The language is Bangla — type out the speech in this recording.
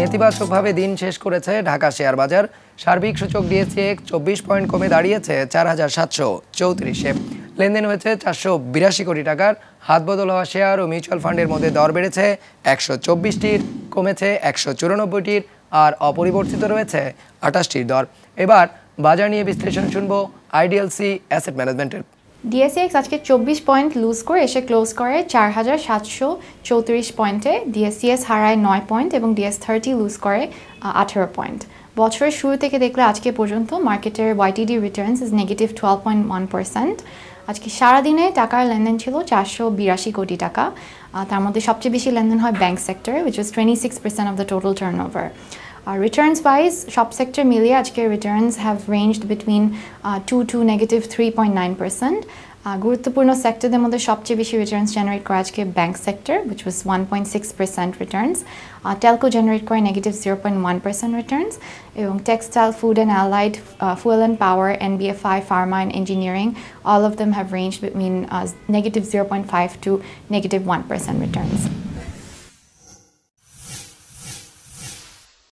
নেতিবাচকভাবে দিন শেষ করেছে ঢাকা শেয়ার বাজার সার্বিক সূচক দিয়েছে চব্বিশ পয়েন্ট কমে দাঁড়িয়েছে চার হাজার সাতশো চৌত্রিশে লেনদেন হয়েছে চারশো বিরাশি কোটি টাকার হাত বদল হওয়া শেয়ার ও মিউচুয়াল ফান্ডের মধ্যে দর বেড়েছে একশো চব্বিশটির কমেছে একশো চুরানব্বইটির আর অপরিবর্তিত রয়েছে আঠাশটির দর এবার বাজার নিয়ে বিশ্লেষণ শুনব আইডিএলসি অ্যাসেট ম্যানেজমেন্টের ডিএসিএক্স e আজকে চব্বিশ পয়েন্ট লুজ করে এসে ক্লোজ করে চার হাজার সাতশো চৌত্রিশ পয়েন্টে ডিএসিএস e হারায় নয় পয়েন্ট এবং ডিএস থার্টি লুজ করে আঠেরো পয়েন্ট বছরের শুরু থেকে দেখলে আজকে পর্যন্ত মার্কেটের YTD returns is negative twelve point one percent আজকে সারাদিনে টাকার লেনদেন ছিল চারশো বিরাশি কোটি টাকা তার মধ্যে সবচেয়ে বেশি লেনদেন হয় ব্যাঙ্ক সেক্টরে which is twenty six percent of the total turnover Uh, returns wise, shop sector milia ajke returns have ranged between uh, 2 to negative negative 3.9 percent. Uh, sector demo the shop chevishi returns generate ajke bank sector, which was 1.6 percent returns. Uh, telco generate negative negative 0.1 percent returns. Ewan um, textile, food and allied, uh, fuel and power, NBFI, pharma, and engineering all of them have ranged between uh, negative 0.5 to negative negative 1 percent returns.